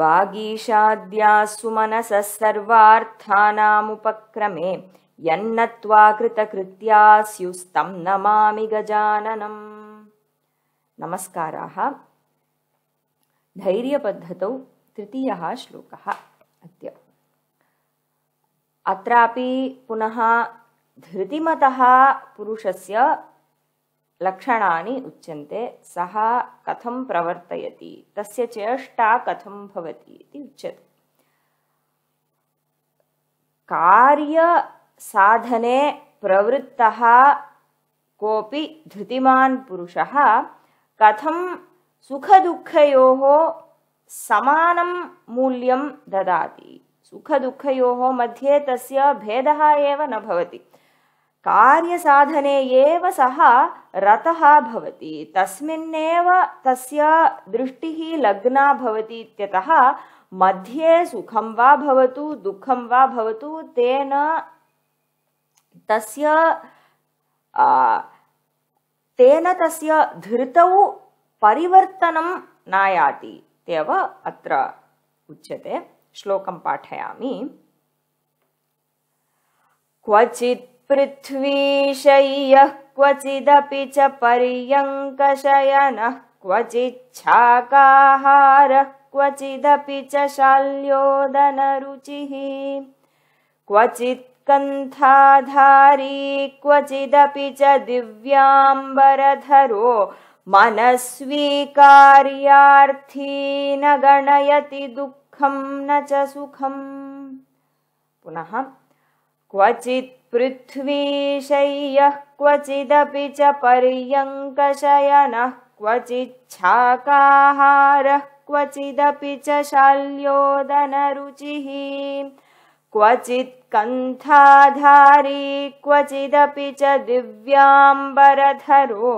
वागीशाद्यासु मनसः सर्वार्थानामुपक्रमे यन्नत्वा कृतकृत्या स्युस्तं नमामि गजाननम् नमस्काराः धैर्यपद्धतौ तृतीयः श्लोकः अद्य अत्रापि पुनः धृतिमतः पुरुषस्य लक्षणानि उच्यन्ते सः कथं प्रवर्तयति तस्य चेष्टा कथं भवति इति उच्यते कार्यसाधने प्रवृत्तः कोऽपि धृतिमान् पुरुषः कथं सुखदुःखयोः समानं मूल्यं ददाति सुखदुःखयोः मध्ये तस्य भेदः एव न भवति कार्यसाधने एव सः रतः भवति तस्मिन्नेव तस्य दृष्टिः लग्ना भवति इत्यतः मध्ये सुखं वा भवतु दुःखं वा भवतु तेन तस्य तेन तस्य धृतौ परिवर्तनं नायाति इत्येव अत्र उच्यते श्लोकं पाठयामि क्वचित् पृथ्वीशय्यः क्वचिदपि च पर्यङ्कशयनः क्वचिच्छाकाहारः क्वचिदपि च शाल्योदनरुचिः क्वचित् कण्ठाधारी क्वचिदपि च दिव्याम्बरधरो मनस्वीकार्यार्थी न गणयति दुःखम् न च सुखम् पुनः क्वचित् पृथ्वीशय्यः क्वचिदपि च पर्यङ्कशयनः क्वचिच्छाकाहारः क्वचिदपि च शाल्योदनरुचिहि!!! क्वचित् कण्ठाधारी क्वचिदपि च दिव्याम्बरधरो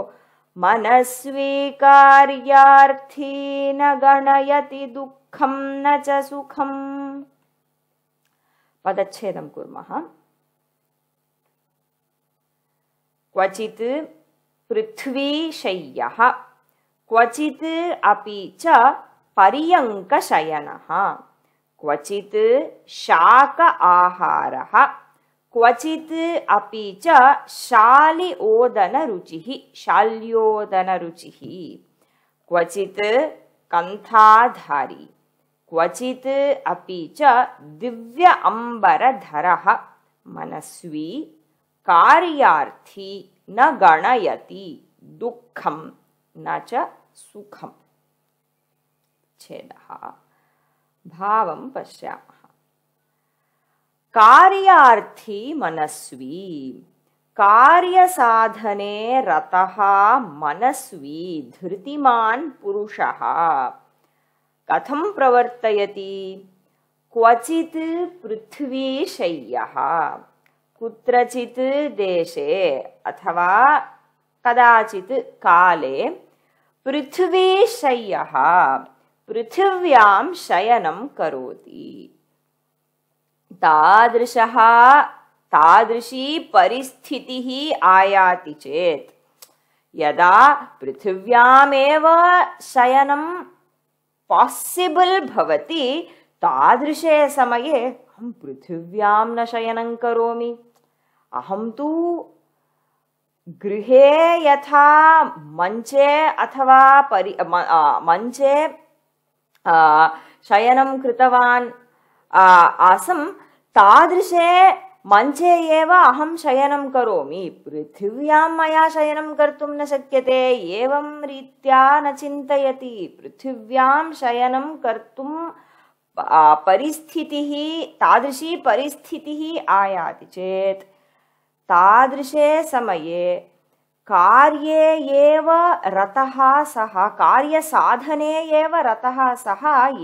मनस्वीकार्यार्थी न गणयति दुःखम् न च सुखम् पदच्छेदम् कुर्मः क्वचित् पृथ्वीशय्यः क्वचित् अपि च पर्यङ्कशयनः क्वचित् शाक आहारः क्वचित् कन्थाधारी क्वचित् अपि च दिव्य अम्बरधरः मनस्वी कार्यार्थी न गणयति दुःखं न च सुखं छेदः भावं पश्यामः कार्यार्थी मनस्वी कार्यसाधने रतः मनस्वी धृतिमान् पुरुषः कथं प्रवर्तयति क्वचित् पृथ्वीशय्यः कुत्रचित् देशे अथवा कदाचित् काले पृथ्वीशय्यः पृथिव्यां शयनं करोति तादृशः तादृशी परिस्थितिः आयाति चेत् यदा पृथिव्यामेव शयनं पासिबल् भवति तादृशे समये अहं पृथिव्यां न शयनं करोमि अहं तु गृहे यथा मञ्चे अथवा परि मञ्चे शयनं कृतवान् आसं तादृशे मञ्चे एव अहं शयनं करोमि पृथिव्यां मया शयनं कर्तुं न शक्यते एवं रीत्या न चिन्तयति पृथिव्यां शयनं कर्तुं परिस्थितिः तादृशी परिस्थितिः आयाति चेत् तादृशे समये कार्ये एव रतः सः कार्यसाधने एव रतः सः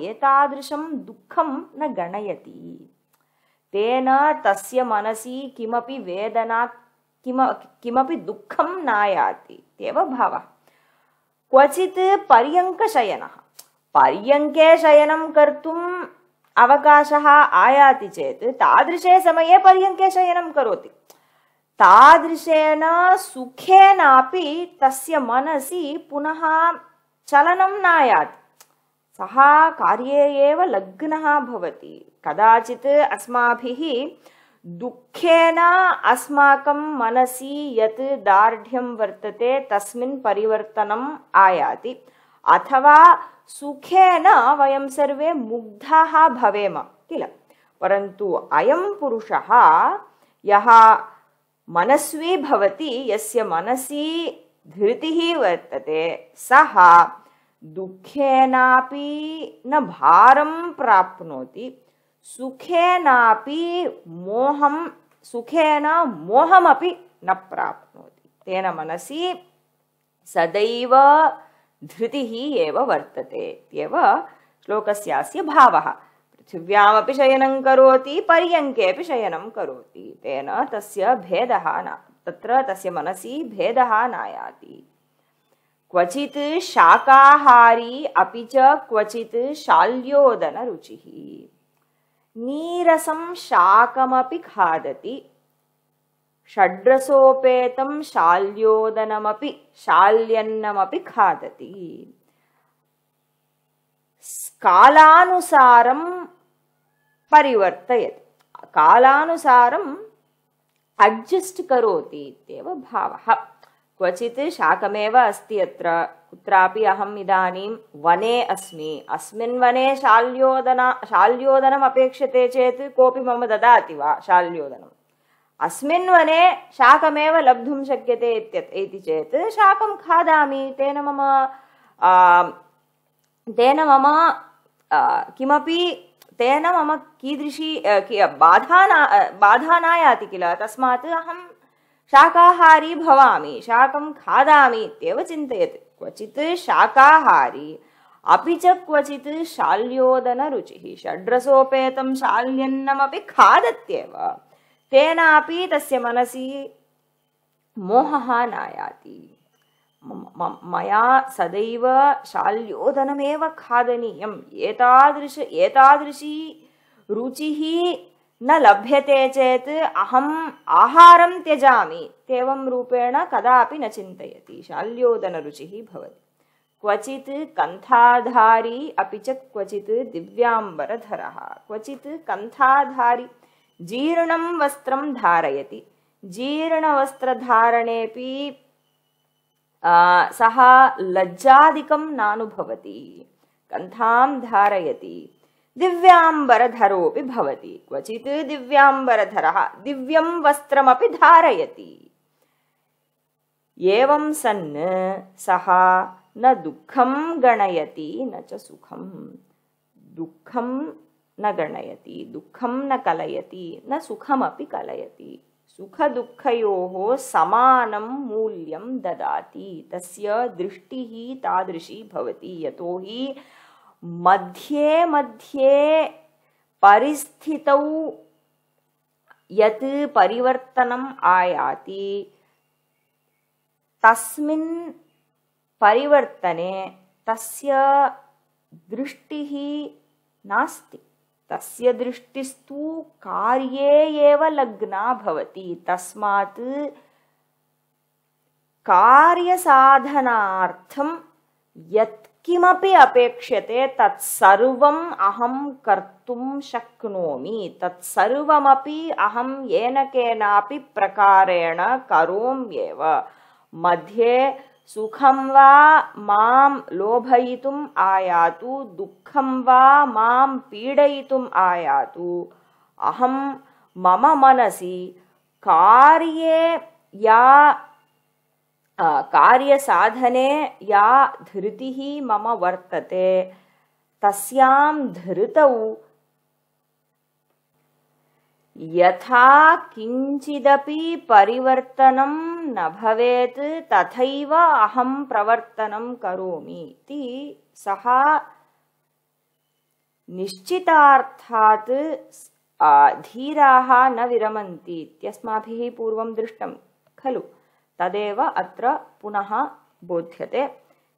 एतादृशं दुःखं न गणयति तेन तस्य मनसि किमपि वेदना किमपि दुःखम् नायाति इत्येव भावः क्वचित् पर्यङ्कशयनः पर्यङ्के शयनम् कर्तुम् अवकाशः आयाति चेत् तादृशे समये पर्यङ्के शयनम् करोति तादृशेन सुखेनापि तस्य मनसि पुनः चलनं नायाति सः कार्ये एव लग्नः भवति कदाचित् अस्माभिः दुःखेन अस्माकं मनसि यत् दार्ढ्यं वर्तते तस्मिन् परिवर्तनम् आयाति अथवा सुखेन वयम् सर्वे मुग्धाः भवेम किल परन्तु अयम् पुरुषः यः मनस्वी भवति यस्य मनसि धृतिः वर्तते सः दुःखेनापि न भारं प्राप्नोति सुखेनापि मोहं सुखेन मोहमपि न प्राप्नोति तेन मनसि सदैव धृतिः एव वर्तते इत्येव श्लोकस्यास्य भावः पृथिव्यामपि शयनं करोति पर्यङ्के अपि शयनं करोति तेन तस्य भेदः न तत्र तस्य मनसि भेदः नायाति क्वचित् शाकाहारी अपि च क्वचित् शाल्योदनरुचिः नीरसं शाकमपि खादति षड्रसोपेतं शाल्योदनमपि शाल्यन्नमपि खादति कालानुसारं परिवर्तयति कालानुसारम् अड्जस्ट् करोति इत्येव भावः क्वचित् शाकमेव अस्ति अत्र कुत्रापि अहम् इदानीं वने अस्मि अस्मिन् वने शाल्योदन शाल्योदनम् अपेक्षते चेत् कोऽपि मम ददाति वा शाल्योदनम् अस्मिन् वने शाकमेव लब्धुं शक्यते इति चेत् शाकं खादामि तेन मम तेन मम किमपि तेन मम कीदृशी बाधा न बाधा नायाति किल तस्मात् अहं शाकाहारी भवामी शाकं खादामि इत्येव चिन्तयति क्वचित् शाकाहारी अपि च क्वचित् शाल्योदनरुचिः षड्रसोपेतं शाल्यन्नमपि खादत्येव तेनापि तस्य मनसि मोहः नायाति मया सदैव शाल्योदनमेव खादनीयम् एतादृश एतादृशी रुचिः न लभ्यते चेत् अहम् आहारं त्यजामि एवं रूपेण कदापि न चिन्तयति शाल्योदनरुचिः भवति क्वचित् कन्थाधारी अपि च क्वचित् दिव्याम्बरधरः क्वचित् कन्थाधारी जीर्णं वस्त्रं धारयति जीर्णवस्त्रधारणेऽपि सः लज्जादिकं नानुभवति कन्थां धारयति दिव्याम्बरधरोऽपि भवति क्वचित् दिव्याम्बरधरः दिव्यं वस्त्रमपि धारयति एवं सन् सः न दुःखं गणयति न च सुखं दुःखं न गणयति दुःखं न कलयति न सुखमपि कलयति सुखदुःखयोः समानं मूल्यं ददाति तस्य दृष्टिः तादृशी भवति यतो मध्ये मध्ये परिस्थितौ यत् परिवर्तनम् आयाति तस्मिन् परिवर्तने तस्य दृष्टिः नास्ति तस्य दृष्टिस्तु कार्ये एव लग्ना भवति तस्मात् कार्यसाधनार्थं यत्किमपि अपेक्षते तत्सर्वम् अहं कर्तुं शक्नोमि तत्सर्वमपि अहम् येन केनापि प्रकारेण करोम्येव मध्ये सुखं वा माम् लोभयितुम् आयातु दुःखं वा माम् पीडयितुम् आयातु अहम् मम मनसि कार्ये या कार्यसाधने या धृतिः मम वर्तते तस्यां धृतौ यथा किञ्चिदपि परिवर्तनम् न भवेत् तथैव अहम् प्रवर्तनम् करोमि इति सः निश्चितार्थात् धीराः न विरमन्ति इत्यस्माभिः पूर्वम् दृष्टम् खलु तदेव अत्र पुनः बोध्यते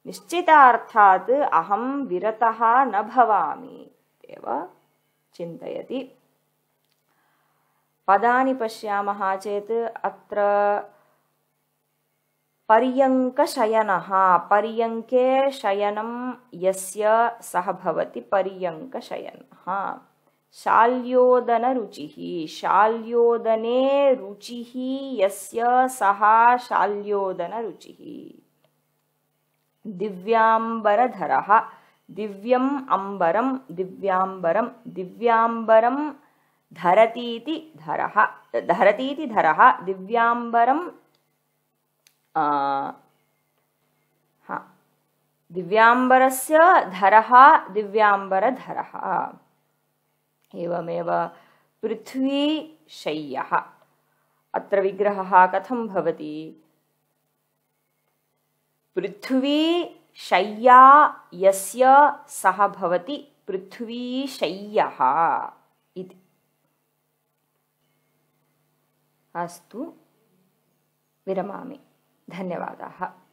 निश्चितार्थात् अहम् विरतः न भवामि एव चिन्तयति पदानि पश्यामः चेत् अत्र पर्यङ्कशयनः पर्यङ्के शयनं यस्य सः भवति पर्यङ्कशयनः शाल्योदनरुचिः शाल्योदने रुचिः यस्य सः शाल्योदनरुचिः दिव्याम्बरधरः दिव्यम् अम्बरं दिव्याम्बरं दिव्याम्बरं धरतीति धरः दिव्याम्बरं दिव्याम्बरस्य धरः दिव्याम्बरधरः एवमेव पृथ्वी शय्यः अत्र विग्रहः कथं भवति पृथ्वी शय्या यस्य सः भवति पृथ्वी शय्यः इति अस्तु विरमामि धन्यवादाः